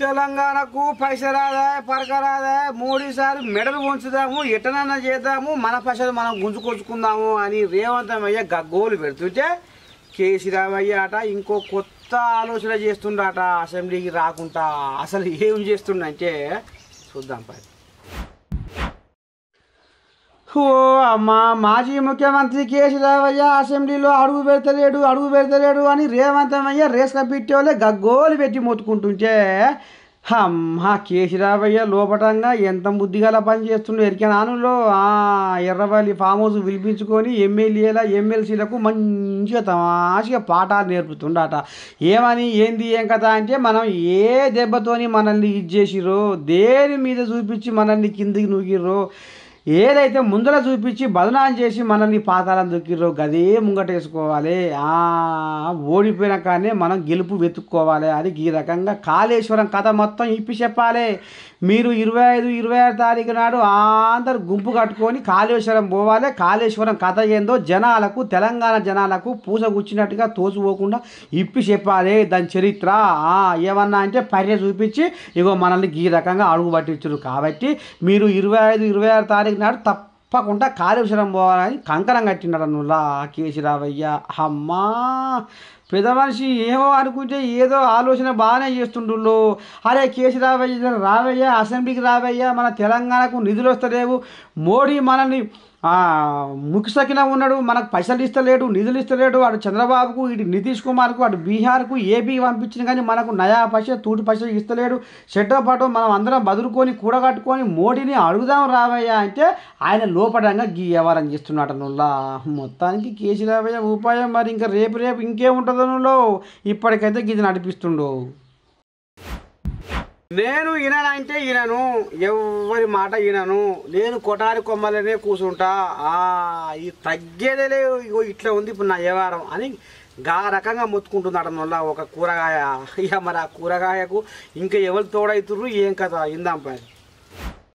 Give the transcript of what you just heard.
తెలంగాణకు పైసలు పైసరాదాయ మోడీ మోడీసారి మెడలు ఉంచుదాము ఎటనన్నా చేద్దాము మన పైసలు మనం గుంజుకొచ్చుకుందాము అని రేవంతమయ్య గగ్గోలు పెడుతుంటే కేసీరామయ్య అట ఇంకో కొత్త ఆలోచన చేస్తుండట అసెంబ్లీకి రాకుండా అసలు ఏం చేస్తుండంటే చూద్దాం పై ఓ మా మాజీ ముఖ్యమంత్రి కేసీరావయ్య అసెంబ్లీలో అడుగు పెడతలేడు అడుగు పెడతలేడు అని రేవంతమయ్య రేస్ కప్పిట్టేవాళ్ళే గగ్గోలు పెట్టి మొత్తుకుంటుంటే కేసీ కేసీరావయ్య లోపటంగా ఎంత ముద్దిగల పని చేస్తుండో ఎరికైనా ఆ ఎర్రవల్లి ఫామ్ హౌస్ పిలిపించుకొని ఎమ్మెల్యేల ఎమ్మెల్సీలకు మంచిగా తమాషిగా పాఠాలు నేర్పుతుండట ఏమని ఏంది ఏం కదా అంటే మనం ఏ దెబ్బతోని మనల్ని ఇది దేని మీద చూపించి మనల్ని కిందికి నూగిర్రో ఏదైతే ముందర చూపించి బదనాం చేసి మనల్ని పాతాలను దొక్కిర్రో గదే ముంగటేసుకోవాలి ఓడిపోయినా కానీ మనం గెలుపు వెతుక్కోవాలి అది ఈ రకంగా కాళేశ్వరం కథ మొత్తం ఇప్పి చెప్పాలి మీరు ఇరవై ఐదు ఇరవై ఆరు తారీఖు నాడు అందరు గుంపు కట్టుకొని కాళేశ్వరం పోవాలి కాళేశ్వరం కథ ఏందో జనాలకు తెలంగాణ జనాలకు పూజ కూర్చున్నట్టుగా తోసిపోకుండా ఇప్పి చెప్పాలి దాని చరిత్ర ఏమన్నా అంటే పర్య చూపించి ఇగో మనల్ని ఈ రకంగా అడుగు పట్టించారు కాబట్టి మీరు ఇరవై ఐదు ఇరవై ఆరు తారీఖు నాడు తప్ప తప్పకుండా కాళేశ్వరం పోవాలని కంకణం కట్టినాడు లా కేసీరావయ్య అమ్మా పెద్ద మనిషి ఏమో అనుకుంటే ఏదో ఆలోచన బాగానే చేస్తుండ్రు అరే కేసు రావయ్య రావయ్య అసెంబ్లీకి రావయ్య మన తెలంగాణకు నిధులు వస్తలేవు మోడీ మనల్ని ముక్సకిన ఉన్నాడు మనకు పైసలు ఇస్తలేడు నిధులు ఇస్తలేడు అటు చంద్రబాబుకు ఇటు నితీష్ కుమార్కు అటు బీహార్కు ఏపీ పంపించిన కానీ మనకు నయా పైస తూటి పైసలు ఇస్తలేడు చెట్టో పాటు మనం అందరం బదులుకొని కూడగట్టుకొని మోడీని అడుగుదాం రావయ్యా అంటే ఆయన లోపడంగా గీ వ్యవహారం చేస్తున్నాడు నుల్లా మొత్తానికి రావయ్య ఉపాయం మరి ఇంకా రేపు రేపు ఇంకేముంటుంది సదనులో ఇప్పటికైతే గిది నడిపిస్తుండు నేను వినంటే ఈనను ఎవరి మాట వినను నేను కొటారి కొమ్మలనే కూర్చుంటా ఇది తగ్గేదే ఇగో ఇట్లా ఉంది ఇప్పుడు నా వ్యవహారం అని గా రకంగా మొత్తుకుంటున్నాడు మళ్ళీ ఒక కూరగాయ ఇక మరి ఆ కూరగాయకు ఇంకా ఎవరు తోడైతుర్రు ఏం కథ ఇందాం పని